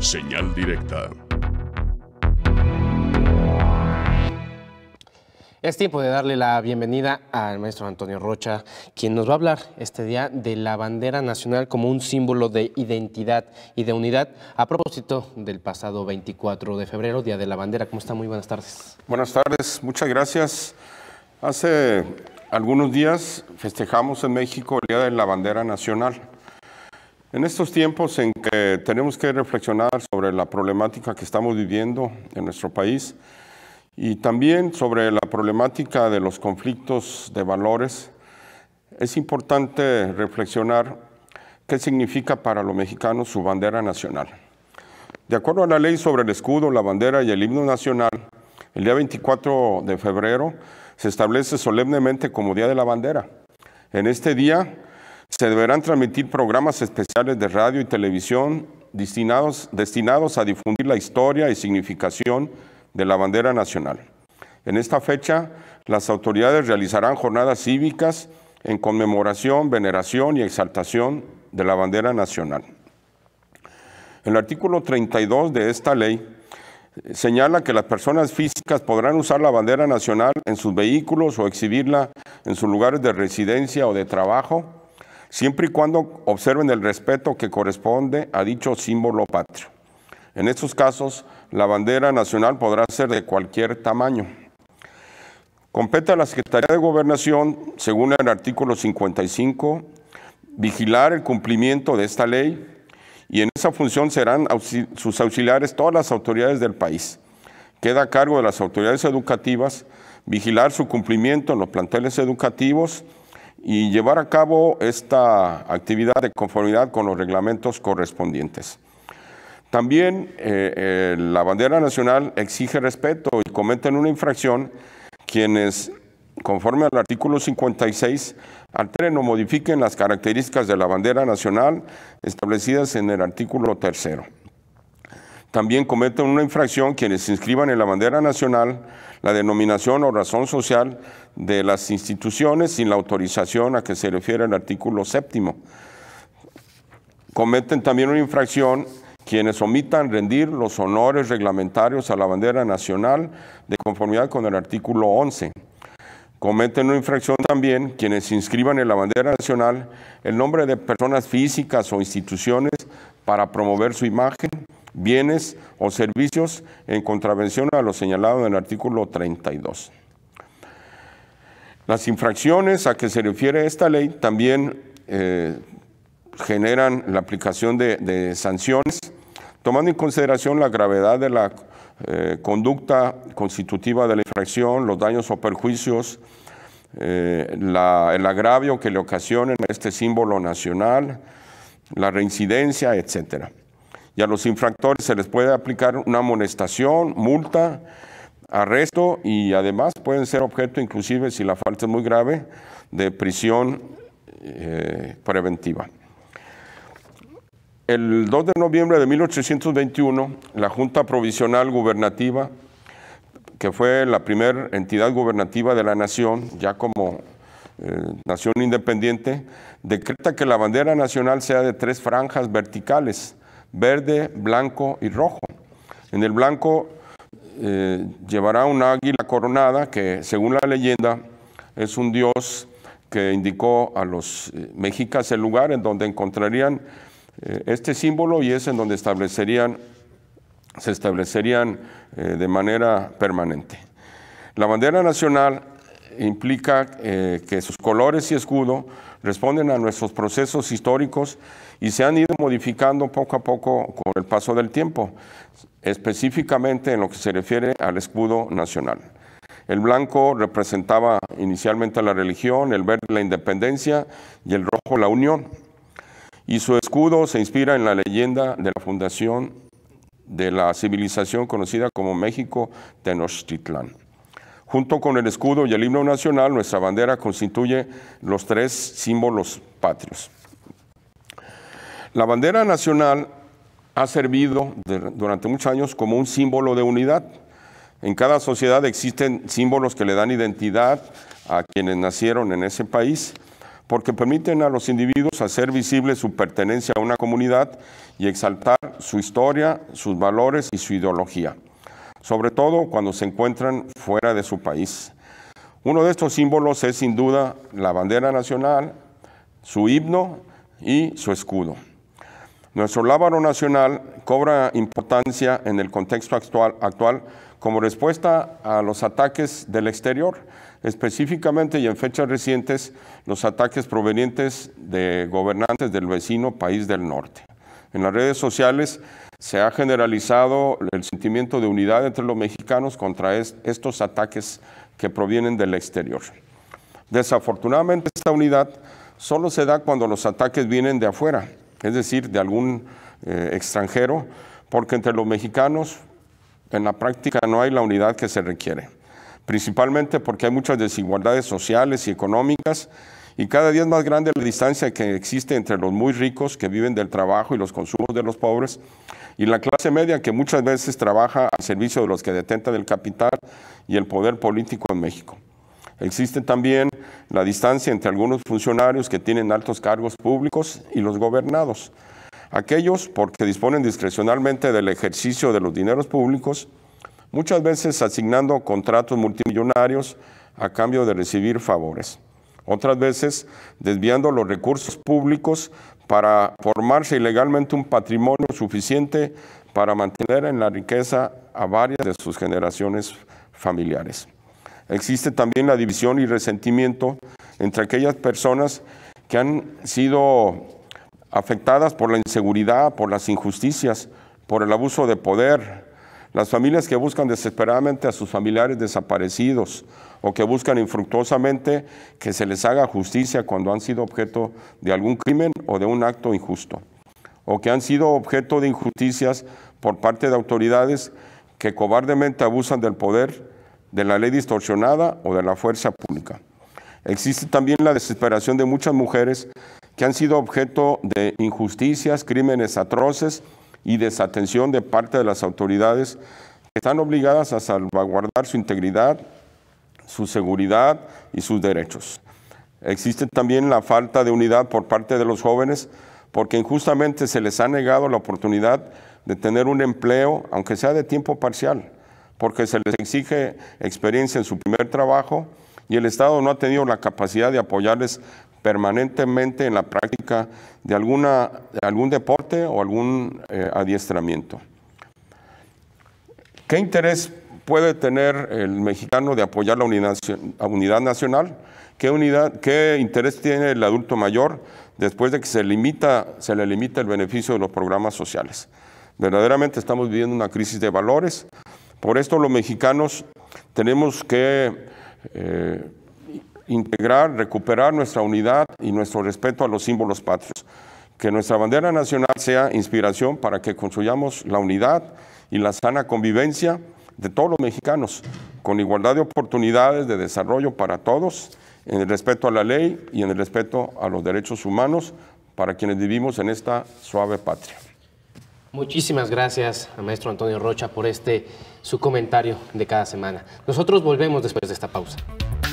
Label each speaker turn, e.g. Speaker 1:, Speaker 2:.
Speaker 1: Señal directa. Es tiempo de darle la bienvenida al maestro Antonio Rocha, quien nos va a hablar este día de la bandera nacional como un símbolo de identidad y de unidad a propósito del pasado 24 de febrero, Día de la Bandera. ¿Cómo está? Muy buenas tardes. Buenas tardes, muchas gracias. Hace algunos días festejamos en México el Día de la Bandera Nacional. En estos tiempos en que tenemos que reflexionar sobre la problemática que estamos viviendo en nuestro país y también sobre la problemática de los conflictos de valores, es importante reflexionar qué significa para los mexicanos su bandera nacional. De acuerdo a la ley sobre el escudo, la bandera y el himno nacional, el día 24 de febrero se establece solemnemente como Día de la Bandera. En este día se deberán transmitir programas especiales de radio y televisión destinados, a difundir la historia y significación de la bandera nacional. En esta fecha, las autoridades realizarán jornadas cívicas en conmemoración, veneración y exaltación de la bandera nacional. El artículo 32 de esta ley señala que las personas físicas podrán usar la bandera nacional en sus vehículos o exhibirla en sus lugares de residencia o de trabajo siempre y cuando observen el respeto que corresponde a dicho símbolo patrio. En estos casos, la bandera nacional podrá ser de cualquier tamaño. Compete a la Secretaría de Gobernación, según el artículo 55, vigilar el cumplimiento de esta ley y en esa función serán sus auxiliares todas las autoridades del país. Queda a cargo de las autoridades educativas vigilar su cumplimiento en los planteles educativos y llevar a cabo esta actividad de conformidad con los reglamentos correspondientes. También eh, eh, la bandera nacional exige respeto y cometen una infracción quienes, conforme al artículo 56, alteren o modifiquen las características de la bandera nacional establecidas en el artículo tercero. También cometen una infracción quienes inscriban en la bandera nacional la denominación o razón social de las instituciones sin la autorización a que se refiere el artículo séptimo. Cometen también una infracción quienes omitan rendir los honores reglamentarios a la bandera nacional de conformidad con el artículo 11. Cometen una infracción también quienes inscriban en la bandera nacional el nombre de personas físicas o instituciones para promover su imagen, bienes o servicios en contravención a lo señalado en el artículo 32. Las infracciones a que se refiere esta ley también eh, generan la aplicación de, sanciones, tomando en consideración la gravedad de la eh, conducta constitutiva de la infracción, los daños o perjuicios, eh, el agravio que le ocasionen a este símbolo nacional, la reincidencia, etcétera y a los infractores se les puede aplicar una amonestación, multa, arresto y además pueden ser objeto, inclusive si la falta es muy grave, de prisión eh, preventiva. El 2 de noviembre de 1821, la Junta Provisional Gubernativa, que fue la primera entidad gubernativa de la nación, ya como eh, nación independiente, decreta que la bandera nacional sea de tres franjas verticales, verde, blanco y rojo. En el blanco eh, llevará un águila coronada que, según la leyenda, es un dios que indicó a los eh, mexicas el lugar en donde encontrarían eh, este símbolo y es en donde establecerían, se establecerían de manera permanente. La bandera nacional implica que sus colores y escudo responden a nuestros procesos históricos y se han ido modificando poco a poco con el paso del tiempo, específicamente en lo que se refiere al escudo nacional. El blanco representaba inicialmente la religión, el verde la independencia y el rojo la unión. Y su escudo se inspira en la leyenda de la fundación de la civilización conocida como México Tenochtitlán. Junto con el escudo y el himno nacional, nuestra bandera constituye los tres símbolos patrios. La bandera nacional ha servido durante muchos años como un símbolo de unidad. En cada sociedad existen símbolos que le dan identidad a quienes nacieron en ese país, porque permiten a los individuos hacer visible su pertenencia a una comunidad y exaltar su historia, sus valores y su ideología sobre todo cuando se encuentran fuera de su país. Uno de estos símbolos es sin duda la bandera nacional, su himno y su escudo. Nuestro lábaro nacional cobra importancia en el contexto actual, actual como respuesta a los ataques del exterior, específicamente y en fechas recientes los ataques provenientes de gobernantes del vecino país del norte. En las redes sociales se ha generalizado el sentimiento de unidad entre los mexicanos contra estos ataques que provienen del exterior. Desafortunadamente esta unidad solo se da cuando los ataques vienen de afuera, es decir, de algún eh, extranjero, porque entre los mexicanos en la práctica no hay la unidad que se requiere, principalmente porque hay muchas desigualdades sociales y económicas y cada día es más grande la distancia que existe entre los muy ricos que viven del trabajo y los consumos de los pobres y la clase media que muchas veces trabaja al servicio de los que detentan el capital y el poder político en México. Existe también la distancia entre algunos funcionarios que tienen altos cargos públicos y los gobernados. Aquellos porque disponen discrecionalmente del ejercicio de los dineros públicos, muchas veces asignando contratos multimillonarios a cambio de recibir favores otras veces desviando los recursos públicos para formarse ilegalmente un patrimonio suficiente para mantener en la riqueza a varias de sus generaciones familiares. Existe también la división y resentimiento entre aquellas personas que han sido afectadas por la inseguridad, por las injusticias, por el abuso de poder, las familias que buscan desesperadamente a sus familiares desaparecidos o que buscan infructuosamente que se les haga justicia cuando han sido objeto de algún crimen o de un acto injusto, o que han sido objeto de injusticias por parte de autoridades que cobardemente abusan del poder, de la ley distorsionada o de la fuerza pública. Existe también la desesperación de muchas mujeres que han sido objeto de injusticias, crímenes atroces y desatención de parte de las autoridades que están obligadas a salvaguardar su integridad, su seguridad y sus derechos. Existe también la falta de unidad por parte de los jóvenes porque injustamente se les ha negado la oportunidad de tener un empleo, aunque sea de tiempo parcial, porque se les exige experiencia en su primer trabajo y el Estado no ha tenido la capacidad de apoyarles permanentemente en la práctica de, alguna, algún deporte o algún eh, adiestramiento. ¿Qué interés puede tener el mexicano de apoyar la unidad, nacional? ¿Qué, unidad, ¿Qué interés tiene el adulto mayor después de que se, limita, se le limita el beneficio de los programas sociales? Verdaderamente estamos viviendo una crisis de valores. Por esto los mexicanos tenemos que eh, integrar, recuperar nuestra unidad y nuestro respeto a los símbolos patrios. Que nuestra bandera nacional sea inspiración para que construyamos la unidad y la sana convivencia de todos los mexicanos, con igualdad de oportunidades de desarrollo para todos, en el respeto a la ley y en el respeto a los derechos humanos para quienes vivimos en esta suave patria. Muchísimas gracias a maestro Antonio Rocha por este su comentario de cada semana. Nosotros volvemos después de esta pausa.